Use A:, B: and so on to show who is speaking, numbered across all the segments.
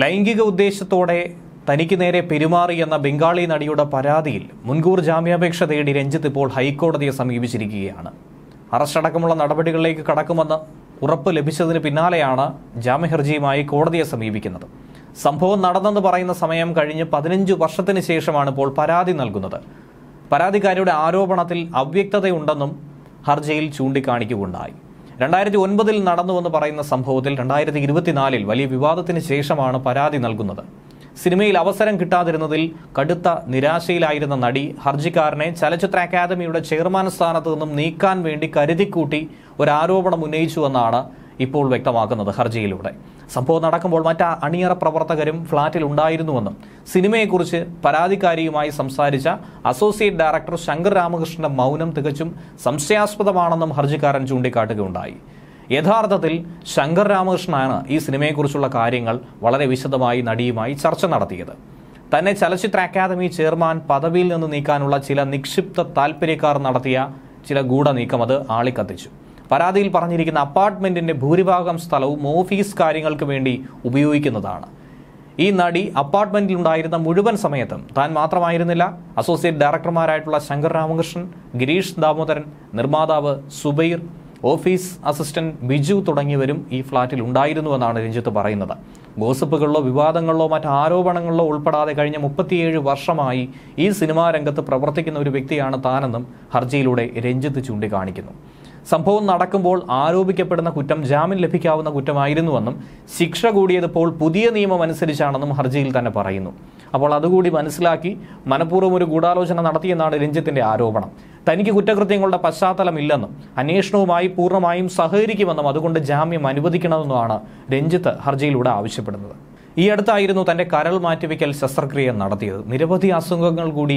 A: ലൈംഗിക ഉദ്ദേശത്തോടെ തനിക്ക് നേരെ പെരുമാറി എന്ന ബംഗാളി നടിയുടെ പരാതിയിൽ മുൻകൂർ ജാമ്യാപേക്ഷ തേടി രഞ്ജിത്ത് ഇപ്പോൾ ഹൈക്കോടതിയെ സമീപിച്ചിരിക്കുകയാണ് അറസ്റ്റടക്കമുള്ള നടപടികളിലേക്ക് കടക്കുമെന്ന് ഉറപ്പ് ലഭിച്ചതിന് പിന്നാലെയാണ് ജാമ്യഹർജിയുമായി കോടതിയെ സമീപിക്കുന്നത് സംഭവം നടന്നെന്ന് പറയുന്ന സമയം കഴിഞ്ഞ് പതിനഞ്ച് വർഷത്തിന് ശേഷമാണ് ഇപ്പോൾ പരാതി നൽകുന്നത് പരാതിക്കാരിയുടെ ആരോപണത്തിൽ അവ്യക്തതയുണ്ടെന്നും ഹർജിയിൽ ചൂണ്ടിക്കാണിക്കുകയുണ്ടായി രണ്ടായിരത്തി ഒൻപതിൽ നടന്നുവെന്ന് പറയുന്ന സംഭവത്തിൽ രണ്ടായിരത്തി ഇരുപത്തിനാലിൽ വലിയ വിവാദത്തിന് ശേഷമാണ് പരാതി നൽകുന്നത് സിനിമയിൽ അവസരം കിട്ടാതിരുന്നതിൽ കടുത്ത നിരാശയിലായിരുന്ന നടി ഹർജിക്കാരനെ ചലച്ചിത്ര അക്കാദമിയുടെ ചെയർമാൻ സ്ഥാനത്ത് നിന്നും നീക്കാൻ വേണ്ടി കരുതിക്കൂട്ടി ഒരു ആരോപണം ഉന്നയിച്ചുവെന്നാണ് ഇപ്പോൾ വ്യക്തമാക്കുന്നത് ഹർജിയിലൂടെ സംഭവം നടക്കുമ്പോൾ മറ്റ് അണിയറ പ്രവർത്തകരും ഫ്ളാറ്റിൽ ഉണ്ടായിരുന്നുവെന്നും സിനിമയെക്കുറിച്ച് പരാതിക്കാരിയുമായി സംസാരിച്ച അസോസിയേറ്റ് ഡയറക്ടർ ശങ്കർ രാമകൃഷ്ണന്റെ മൗനം തികച്ചും സംശയാസ്പദമാണെന്നും ഹർജിക്കാരൻ ചൂണ്ടിക്കാട്ടുകയുണ്ടായി യഥാർത്ഥത്തിൽ ശങ്കർ രാമകൃഷ്ണനാണ് ഈ സിനിമയെക്കുറിച്ചുള്ള കാര്യങ്ങൾ വളരെ വിശദമായി നടിയുമായി ചർച്ച നടത്തിയത് തന്നെ ചലച്ചിത്ര അക്കാദമി ചെയർമാൻ പദവിയിൽ നിന്ന് നീക്കാനുള്ള ചില നിക്ഷിപ്ത താൽപ്പര്യക്കാർ നടത്തിയ ചില ഗൂഢനീക്കം അത് ആളിക്കത്തിച്ചു പരാതിയിൽ പറഞ്ഞിരിക്കുന്ന അപ്പാർട്ട്മെന്റിന്റെ ഭൂരിഭാഗം സ്ഥലവും ഓഫീസ് കാര്യങ്ങൾക്ക് വേണ്ടി ഉപയോഗിക്കുന്നതാണ് ഈ നടി ഉണ്ടായിരുന്ന മുഴുവൻ സമയത്തും താൻ മാത്രമായിരുന്നില്ല അസോസിയേറ്റ് ഡയറക്ടർമാരായിട്ടുള്ള ശങ്കർ രാമകൃഷ്ണൻ ഗിരീഷ് ദാമോദരൻ നിർമ്മാതാവ് സുബൈർ ഓഫീസ് അസിസ്റ്റന്റ് ബിജു തുടങ്ങിയവരും ഈ ഫ്ളാറ്റിൽ ഉണ്ടായിരുന്നുവെന്നാണ് രഞ്ജിത്ത് പറയുന്നത് ഗോസിപ്പുകളിലോ വിവാദങ്ങളിലോ മറ്റ് ആരോപണങ്ങളിലോ ഉൾപ്പെടാതെ കഴിഞ്ഞ മുപ്പത്തിയേഴ് വർഷമായി ഈ സിനിമാ രംഗത്ത് പ്രവർത്തിക്കുന്ന ഒരു വ്യക്തിയാണ് താനെന്നും ഹർജിയിലൂടെ രഞ്ജിത്ത് ചൂണ്ടിക്കാണിക്കുന്നു സംഭവം നടക്കുമ്പോൾ ആരോപിക്കപ്പെടുന്ന കുറ്റം ജാമ്യം ലഭിക്കാവുന്ന കുറ്റമായിരുന്നുവെന്നും ശിക്ഷ കൂടിയതിപ്പോൾ പുതിയ നിയമം അനുസരിച്ചാണെന്നും ഹർജിയിൽ തന്നെ പറയുന്നു അപ്പോൾ അതുകൂടി മനസ്സിലാക്കി മനഃപൂർവ്വം ഒരു ഗൂഢാലോചന നടത്തിയെന്നാണ് രഞ്ജിത്തിന്റെ ആരോപണം തനിക്ക് കുറ്റകൃത്യങ്ങളുടെ പശ്ചാത്തലമില്ലെന്നും അന്വേഷണവുമായി പൂർണ്ണമായും സഹകരിക്കുമെന്നും അതുകൊണ്ട് ജാമ്യം അനുവദിക്കണമെന്നുമാണ് രഞ്ജിത്ത് ഹർജിയിലൂടെ ആവശ്യപ്പെടുന്നത് ഈ അടുത്തായിരുന്നു തന്റെ കരൾ മാറ്റിവെക്കൽ ശസ്ത്രക്രിയ നടത്തിയത് നിരവധി അസുഖങ്ങൾ കൂടി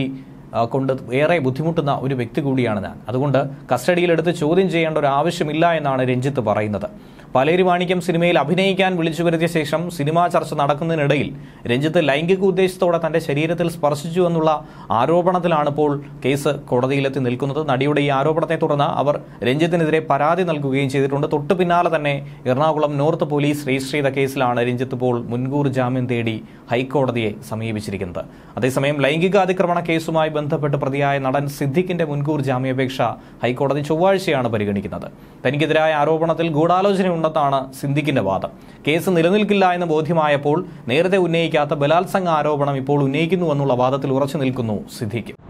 A: കൊണ്ട് ഏറെ ബുദ്ധിമുട്ടുന്ന ഒരു വ്യക്തി കൂടിയാണ് ഞാൻ അതുകൊണ്ട് കസ്റ്റഡിയിലെടുത്ത് ചോദ്യം ചെയ്യേണ്ട ഒരു ആവശ്യമില്ല എന്നാണ് രഞ്ജിത്ത് പറയുന്നത് പലേരി വാണിക്യം സിനിമയിൽ അഭിനയിക്കാൻ വിളിച്ചു വരുത്തിയ ശേഷം സിനിമാ ചർച്ച നടക്കുന്നതിനിടയിൽ രഞ്ജിത്ത് ലൈംഗിക ഉദ്ദേശത്തോടെ തന്റെ ശരീരത്തിൽ സ്പർശിച്ചു എന്നുള്ള ആരോപണത്തിലാണ് ഇപ്പോൾ കേസ് കോടതിയിലെത്തി നിൽക്കുന്നത് നടിയുടെ ഈ ആരോപണത്തെ തുടർന്ന് അവർ രഞ്ജിത്തിനെതിരെ പരാതി നൽകുകയും ചെയ്തിട്ടുണ്ട് തൊട്ടു പിന്നാലെ തന്നെ എറണാകുളം നോർത്ത് പോലീസ് രജിസ്റ്റർ ചെയ്ത കേസിലാണ് രഞ്ജിത്ത് ഇപ്പോൾ മുൻകൂർ ജാമ്യം തേടി ഹൈക്കോടതിയെ സമീപിച്ചിരിക്കുന്നത് അതേസമയം ലൈംഗിക അതിക്രമണ കേസുമായി ബന്ധപ്പെട്ട് പ്രതിയായ നടൻ സിദ്ദിഖിന്റെ മുൻകൂർ ജാമ്യാപേക്ഷ ഹൈക്കോടതി ചൊവ്വാഴ്ചയാണ് പരിഗണിക്കുന്നത് തനിക്കെതിരായ ആരോപണത്തിൽ ഗൂഢാലോചന ഉണ്ടെന്നാണ് സിന്ധിക്കിന്റെ വാദം കേസ് നിലനിൽക്കില്ല എന്ന് ബോധ്യമായപ്പോൾ നേരത്തെ ഉന്നയിക്കാത്ത ബലാത്സംഗ ആരോപണം ഇപ്പോൾ ഉന്നയിക്കുന്നുവെന്നുള്ള വാദത്തിൽ ഉറച്ചു നിൽക്കുന്നു സിദ്ധിക്കും